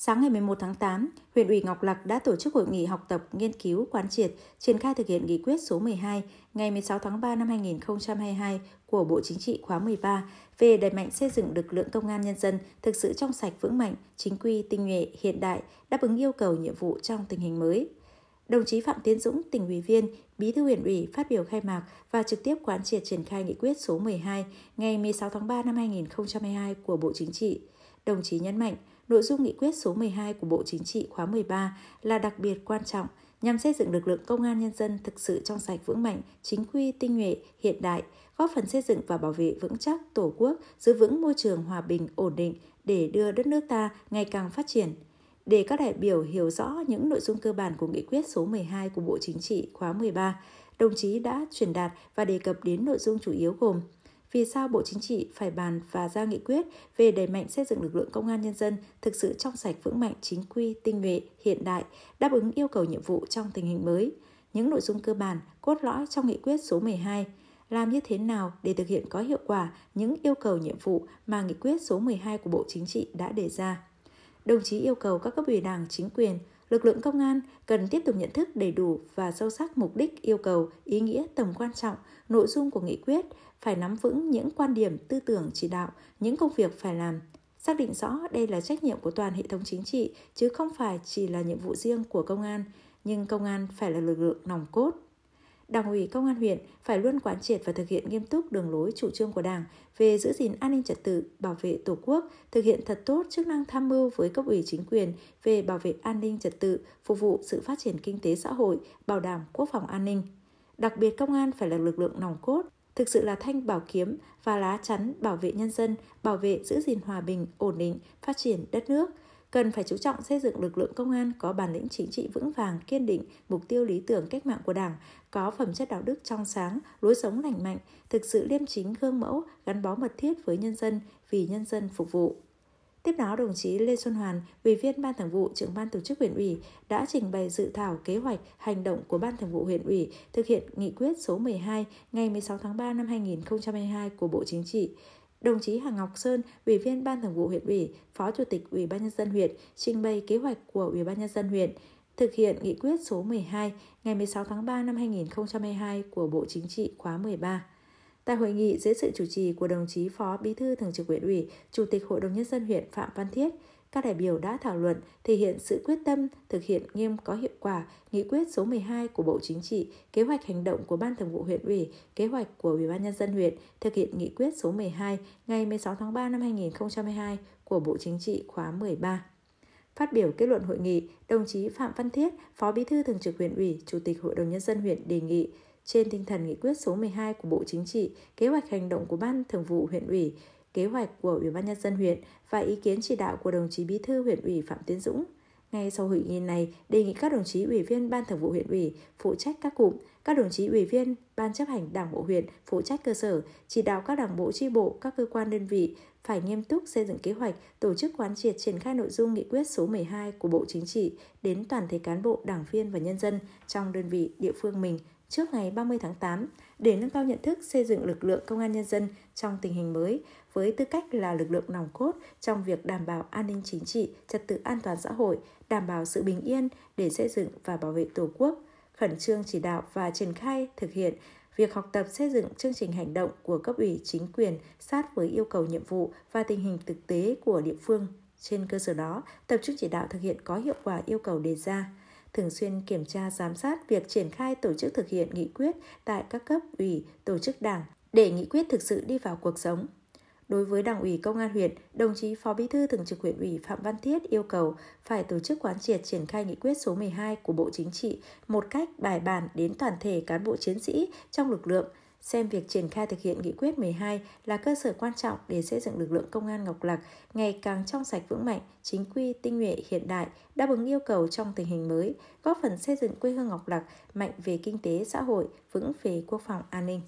Sáng ngày 11 tháng 8, huyện ủy Ngọc Lặc đã tổ chức hội nghị học tập, nghiên cứu, quán triệt, triển khai thực hiện nghị quyết số 12 ngày 16 tháng 3 năm 2022 của Bộ Chính trị khóa 13 về đẩy mạnh xây dựng lực lượng công an nhân dân thực sự trong sạch vững mạnh, chính quy, tinh nhuệ, hiện đại, đáp ứng yêu cầu nhiệm vụ trong tình hình mới. Đồng chí Phạm Tiến Dũng, tỉnh ủy viên, Bí thư huyện ủy phát biểu khai mạc và trực tiếp quán triệt triển khai nghị quyết số 12 ngày 16 tháng 3 năm 2022 của Bộ Chính trị Đồng chí nhấn mạnh, nội dung nghị quyết số 12 của Bộ Chính trị khóa 13 là đặc biệt quan trọng nhằm xây dựng lực lượng công an nhân dân thực sự trong sạch vững mạnh, chính quy, tinh nhuệ, hiện đại, góp phần xây dựng và bảo vệ vững chắc Tổ quốc, giữ vững môi trường hòa bình, ổn định để đưa đất nước ta ngày càng phát triển. Để các đại biểu hiểu rõ những nội dung cơ bản của nghị quyết số 12 của Bộ Chính trị khóa 13, đồng chí đã truyền đạt và đề cập đến nội dung chủ yếu gồm vì sao Bộ Chính trị phải bàn và ra nghị quyết về đẩy mạnh xây dựng lực lượng công an nhân dân thực sự trong sạch vững mạnh, chính quy, tinh nhuệ, hiện đại, đáp ứng yêu cầu nhiệm vụ trong tình hình mới. Những nội dung cơ bản, cốt lõi trong nghị quyết số 12 làm như thế nào để thực hiện có hiệu quả những yêu cầu nhiệm vụ mà nghị quyết số 12 của Bộ Chính trị đã đề ra. Đồng chí yêu cầu các cấp ủy Đảng, chính quyền lực lượng công an cần tiếp tục nhận thức đầy đủ và sâu sắc mục đích, yêu cầu, ý nghĩa tầm quan trọng, nội dung của nghị quyết, phải nắm vững những quan điểm, tư tưởng chỉ đạo, những công việc phải làm, xác định rõ đây là trách nhiệm của toàn hệ thống chính trị chứ không phải chỉ là nhiệm vụ riêng của công an, nhưng công an phải là lực lượng nòng cốt Đảng ủy Công an huyện phải luôn quán triệt và thực hiện nghiêm túc đường lối chủ trương của Đảng về giữ gìn an ninh trật tự, bảo vệ Tổ quốc, thực hiện thật tốt chức năng tham mưu với cấp ủy chính quyền về bảo vệ an ninh trật tự, phục vụ sự phát triển kinh tế xã hội, bảo đảm quốc phòng an ninh. Đặc biệt công an phải là lực lượng nòng cốt, thực sự là thanh bảo kiếm và lá chắn bảo vệ nhân dân, bảo vệ giữ gìn hòa bình, ổn định, phát triển đất nước – cần phải chú trọng xây dựng lực lượng công an có bản lĩnh chính trị vững vàng, kiên định, mục tiêu lý tưởng cách mạng của Đảng, có phẩm chất đạo đức trong sáng, lối sống lành mạnh, thực sự liêm chính gương mẫu, gắn bó mật thiết với nhân dân, vì nhân dân phục vụ. Tiếp đó, đồng chí Lê Xuân Hoàn, Ủy viên Ban Thường vụ, Trưởng ban Tổ chức huyện ủy đã trình bày dự thảo kế hoạch hành động của Ban Thường vụ huyện ủy thực hiện nghị quyết số 12 ngày 16 tháng 3 năm 2022 của Bộ Chính trị Đồng chí Hà Ngọc Sơn, Ủy viên Ban Thường vụ huyện ủy, Phó Chủ tịch Ủy ban nhân dân huyện trình bày kế hoạch của Ủy ban nhân dân huyện thực hiện nghị quyết số 12 ngày 16 tháng 3 năm 2022 của Bộ Chính trị khóa 13. Tại hội nghị dưới sự chủ trì của đồng chí Phó Bí thư Thường trực huyện ủy, Chủ tịch Hội đồng nhân dân huyện Phạm Văn Thiết, các đại biểu đã thảo luận thể hiện sự quyết tâm thực hiện nghiêm có hiệu quả nghị quyết số 12 của Bộ Chính trị, kế hoạch hành động của Ban Thường vụ huyện ủy, kế hoạch của Ủy ban nhân dân huyện thực hiện nghị quyết số 12 ngày 16 tháng 3 năm 2022 của Bộ Chính trị khóa 13. Phát biểu kết luận hội nghị, đồng chí Phạm Văn Thiết, Phó Bí thư Thường trực huyện ủy, Chủ tịch Hội đồng nhân dân huyện đề nghị trên tinh thần nghị quyết số 12 của Bộ Chính trị, kế hoạch hành động của Ban Thường vụ huyện ủy, kế hoạch của Ủy ban nhân dân huyện và ý kiến chỉ đạo của đồng chí Bí thư huyện ủy Phạm Tiến Dũng. Ngay sau hội nghị này, đề nghị các đồng chí ủy viên Ban Thường vụ huyện ủy phụ trách các cụm, các đồng chí ủy viên Ban chấp hành Đảng bộ huyện phụ trách cơ sở, chỉ đạo các đảng bộ chi bộ, các cơ quan đơn vị phải nghiêm túc xây dựng kế hoạch, tổ chức quán triệt triển khai nội dung nghị quyết số 12 của Bộ Chính trị đến toàn thể cán bộ, đảng viên và nhân dân trong đơn vị địa phương mình trước ngày 30 tháng 8 để nâng cao nhận thức xây dựng lực lượng công an nhân dân trong tình hình mới với tư cách là lực lượng nòng cốt trong việc đảm bảo an ninh chính trị, trật tự an toàn xã hội, đảm bảo sự bình yên để xây dựng và bảo vệ Tổ quốc, khẩn trương chỉ đạo và triển khai thực hiện việc học tập xây dựng chương trình hành động của cấp ủy chính quyền sát với yêu cầu nhiệm vụ và tình hình thực tế của địa phương. Trên cơ sở đó, tập trung chỉ đạo thực hiện có hiệu quả yêu cầu đề ra, thường xuyên kiểm tra giám sát việc triển khai tổ chức thực hiện nghị quyết tại các cấp ủy, tổ chức đảng để nghị quyết thực sự đi vào cuộc sống. Đối với Đảng ủy Công an huyện, đồng chí Phó Bí thư Thường trực huyện ủy Phạm Văn Thiết yêu cầu phải tổ chức quán triệt triển khai nghị quyết số 12 của Bộ Chính trị một cách bài bản đến toàn thể cán bộ chiến sĩ trong lực lượng, xem việc triển khai thực hiện nghị quyết 12 là cơ sở quan trọng để xây dựng lực lượng công an Ngọc Lạc ngày càng trong sạch vững mạnh, chính quy, tinh nhuệ, hiện đại, đáp ứng yêu cầu trong tình hình mới, góp phần xây dựng quê hương Ngọc Lạc mạnh về kinh tế, xã hội, vững về quốc phòng an ninh.